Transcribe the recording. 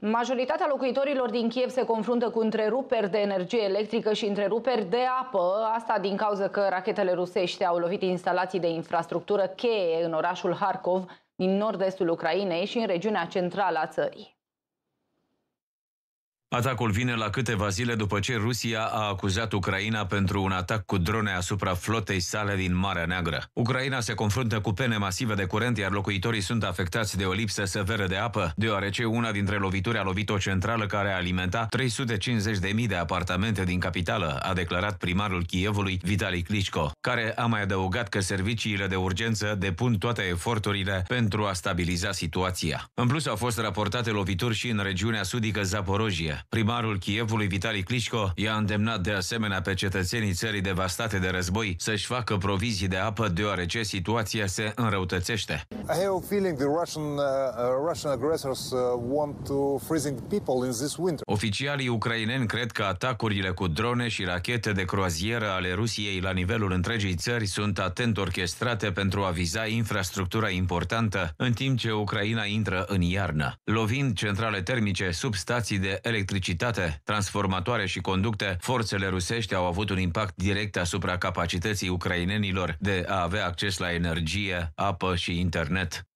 Majoritatea locuitorilor din Kiev se confruntă cu întreruperi de energie electrică și întreruperi de apă, asta din cauza că rachetele rusești au lovit instalații de infrastructură cheie în orașul Harkov, din nord-estul Ucrainei și în regiunea centrală a țării. Atacul vine la câteva zile după ce Rusia a acuzat Ucraina pentru un atac cu drone asupra flotei sale din Marea Neagră. Ucraina se confruntă cu pene masive de curent, iar locuitorii sunt afectați de o lipsă severă de apă, deoarece una dintre lovituri a lovit o centrală care alimenta 350.000 de apartamente din capitală, a declarat primarul Kievului Vitali Klitschko, care a mai adăugat că serviciile de urgență depun toate eforturile pentru a stabiliza situația. În plus, au fost raportate lovituri și în regiunea sudică Zaporojie, Primarul Chievului, Vitali Klitschko, i-a îndemnat de asemenea pe cetățenii țării devastate de război să-și facă provizii de apă, deoarece situația se înrăutățește. I have a feeling the Russian, uh, uh Russian aggressors uh, want to freezing people in this winter. Oficialii ucraineni cred că atacurile cu drone și rachete de croazieră ale Rusiei la nivelul întregii țări sunt atent orchestrate pentru a viza infrastructura importantă, în timp ce Ucraina intră în iarnă, lovind centrale termice, stații de electricitate electricitate, transformatoare și conducte, forțele rusești au avut un impact direct asupra capacității ucrainenilor de a avea acces la energie, apă și internet.